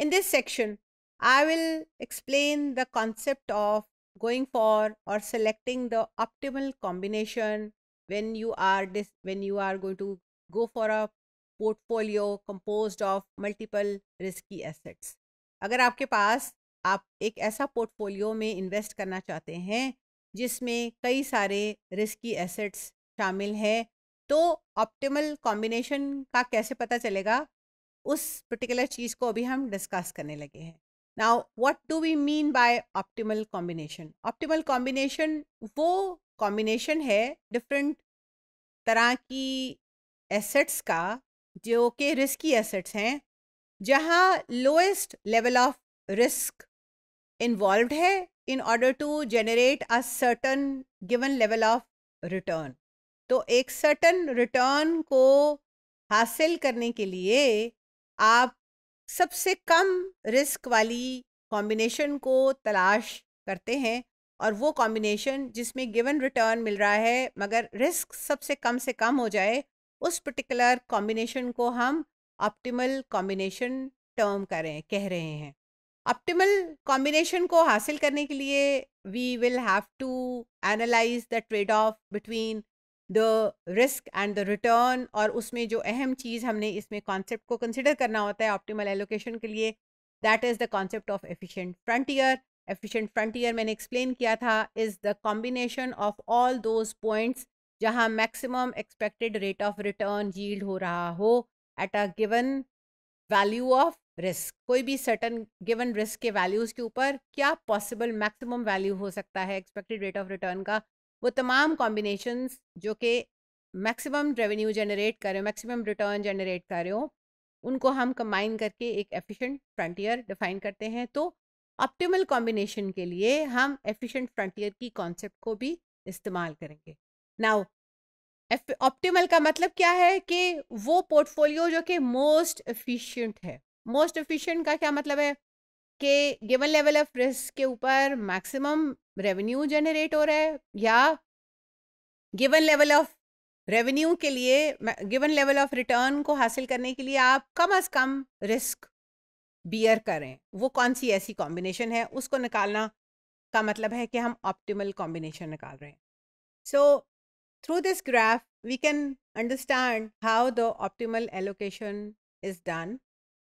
In this section, I will explain the concept of going for or selecting the optimal combination when you are this when you are going to go for a portfolio composed of multiple risky assets. अगर आपके पास आप एक ऐसा portfolio में invest करना चाहते हैं जिसमें कई सारे risky assets शामिल हैं तो ऑप्टिमल कॉम्बिनेशन का कैसे पता चलेगा उस पर्टिकुलर चीज़ को अभी हम डिस्कस करने लगे हैं now what do we mean by optimal combination optimal combination वो कॉम्बिनेशन है डिफरेंट तरह की एसेट्स का जो कि रिस्की एसेट्स हैं जहाँ lowest level of risk involve है in order to generate a certain given level of return तो एक सर्टन रिटर्न को हासिल करने के लिए आप सबसे कम रिस्क वाली कॉम्बिनेशन को तलाश करते हैं और वो कॉम्बिनेशन जिसमें गिवन रिटर्न मिल रहा है मगर रिस्क सबसे कम से कम हो जाए उस पर्टिकुलर कॉम्बिनेशन को हम ऑप्टिमल कॉम्बिनेशन टर्म करें कह रहे हैं ऑप्टिमल कॉम्बिनेशन को हासिल करने के लिए we will have to analyse the trade off between the risk and the return और उसमें जो अहम चीज़ हमने इसमें कॉन्सेप्ट को कंसिडर करना होता है ऑप्टिमल एलोकेशन के लिए that is the concept of efficient frontier efficient frontier मैंने एक्सप्लेन किया था is the combination of all those points जहाँ maximum expected rate of return yield हो रहा हो at a given value of risk कोई भी सर्टन गिवन रिस्क के वैल्यूज़ के ऊपर क्या पॉसिबल मैक्सिमम वैल्यू हो सकता है एक्सपेक्टेड रेट ऑफ रिटर्न का वो तमाम कॉम्बिनेशन जो कि मैक्सिमम रेवेन्यू जनरेट कर रहे हो मैक्सिमम रिटर्न जनरेट कर रहे हो उनको हम कंबाइन करके एक एफिशिएंट फ्रंटियर डिफाइन करते हैं तो ऑप्टिमल कॉम्बिनेशन के लिए हम एफिशिएंट फ्रंटियर की कॉन्सेप्ट को भी इस्तेमाल करेंगे नाउ ऑप्टिमल का मतलब क्या है कि वो पोर्टफोलियो जो कि मोस्ट एफिशिएंट है मोस्ट एफिशिएंट का क्या मतलब है कि गिवन लेवल ऑफ रिस्क के ऊपर मैक्सिमम रेवेन्यू जनरेट हो रहा है या गिवन लेवल ऑफ रेवेन्यू के लिए गिवन लेवल ऑफ रिटर्न को हासिल करने के लिए आप कम अज कम रिस्क बियर करें वो कौन सी ऐसी कॉम्बिनेशन है उसको निकालना का मतलब है कि हम ऑप्टिमल कॉम्बिनेशन निकाल रहे हैं so through this graph we can understand how the optimal allocation is done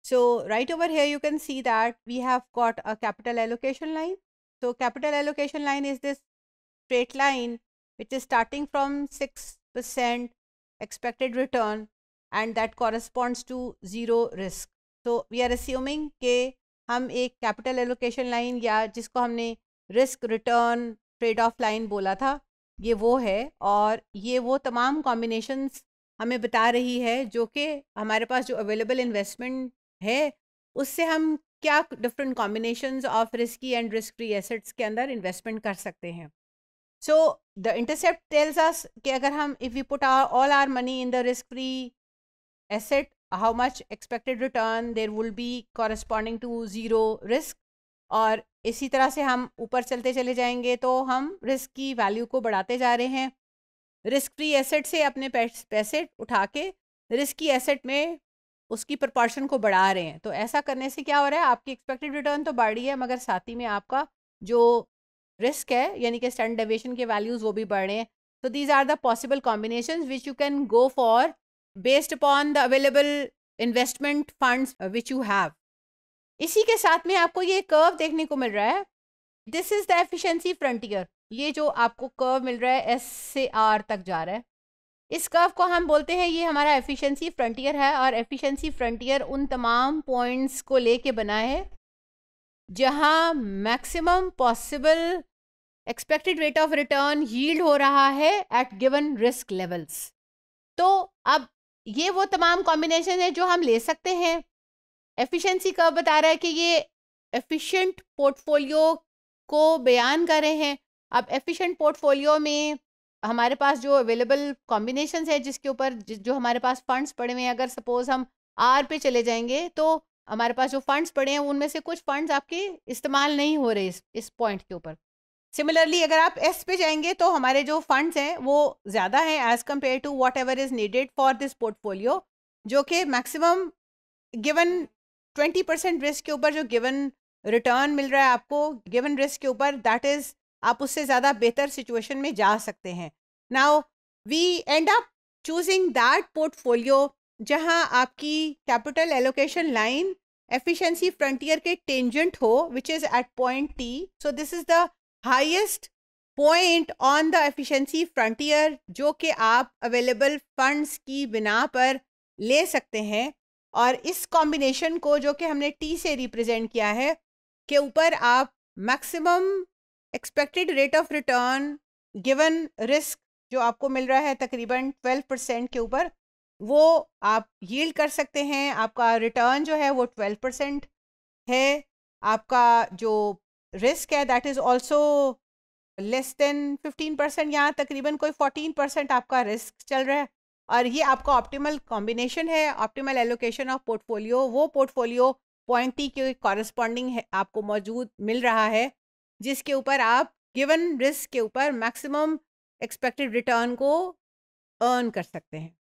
So right over here, you can see that we have got a capital allocation line. So capital allocation line is this straight line, which is starting from 6% expected return and that corresponds to zero risk. So we are assuming ke hum ek capital allocation line ya jisko humne risk return trade off line bola tha ye wo hai aur ye wo tamam combinations हमें बता रही है जो कि हमारे पास जो available investment है उससे हम क्या different combination of risky and risk free assets के अंदर इन्वेस्टमेंट कर सकते हैं so the intercept tells us कि अगर हम if you put all our money in the risk free asset how much expected return there will be corresponding to zero risk और इसी तरह से हम ऊपर चलते चले जाएंगे तो हम रिस्क की वैल्यू को बढ़ाते जा रहे हैं रिस्क फ्री एसेट से अपने पैसे उठा के रिस्की एसेट में उसकी प्रपोर्शन को बढ़ा रहे हैं तो ऐसा करने से क्या हो रहा है आपकी एक्सपेक्टेड रिटर्न तो बढ़ रही है मगर साथ ही में आपका जो रिस्क है यानी कि स्टैंड डेविएशन के वैल्यूज़ वो भी बढ़ रहे हैं तो these are the possible combination which you can go for based upon the available investment fund which you have इसी के साथ में आपको ये कर्व देखने को मिल रहा है this is the efficiency frontier ये जो आपको कर्व मिल रहा है एस से आर तक जा रहा है इस कर्व को हम बोलते हैं ये हमारा एफिशिएंसी फ्रंटियर है और एफिशिएंसी फ्रंटियर उन तमाम पॉइंट्स को लेके बना है जहां maximum possible expected rate of return yield हो रहा है एट गिवन रिस्क लेवल्स तो अब ये वो तमाम कॉम्बिनेशन है जो हम ले सकते हैं एफिशिएंसी कर्व बता रहा है कि ये एफिशिएंट पोर्टफोलियो को बयान कर रहे हैं अब एफिशिएंट पोर्टफोलियो में हमारे पास जो अवेलेबल कॉम्बिनेशन है जिसके ऊपर जो हमारे पास फंड्स पड़े हुए हैं अगर सपोज हम आर पे चले जाएंगे तो हमारे पास जो फंड्स पड़े हैं उनमें से कुछ फंड्स आपके इस्तेमाल नहीं हो रहे इस इस पॉइंट के ऊपर सिमिलरली अगर आप एस पे जाएंगे तो हमारे जो फंड्स हैं वो ज़्यादा हैं as compared to whatever is needed for this portfolio जो कि maximum given twenty percent risk के ऊपर जो गिवन रिटर्न मिल रहा है आपको गिवन रिस्क के ऊपर दैट इज़ आप उससे ज़्यादा बेहतर सिचुएशन में जा सकते हैं now we end up choosing that portfolio जहाँ आपकी capital allocation line efficiency frontier के टेंजेंट हो which is at point T so this is the highest point on the efficiency frontier जो कि आप अवेलेबल फंड्स की बिना पर ले सकते हैं और इस कॉम्बिनेशन को जो कि हमने टी से रिप्रेजेंट किया है के ऊपर आप maximum expected rate of return given risk जो आपको मिल रहा है तकरीबन ट्वेल्व परसेंट के ऊपर वो आप यील्ड कर सकते हैं आपका रिटर्न जो है वो ट्वेल्व परसेंट है आपका जो रिस्क है that is also less than fifteen percent यहाँ तकरीबन कोई फोर्टीन परसेंट आपका रिस्क चल रहा है और ये आपका ऑप्टिमल कॉम्बिनेशन है ऑप्टिमल एलोकेशन ऑफ पोर्टफोलियो वो पोर्टफोलियो पॉइंटी के कॉरस्पॉन्डिंग है आपको मौजूद मिल रहा है जिसके ऊपर आप गिवन रिस्क के ऊपर मैक्सिमम एक्सपेक्टेड रिटर्न को अर्न कर सकते हैं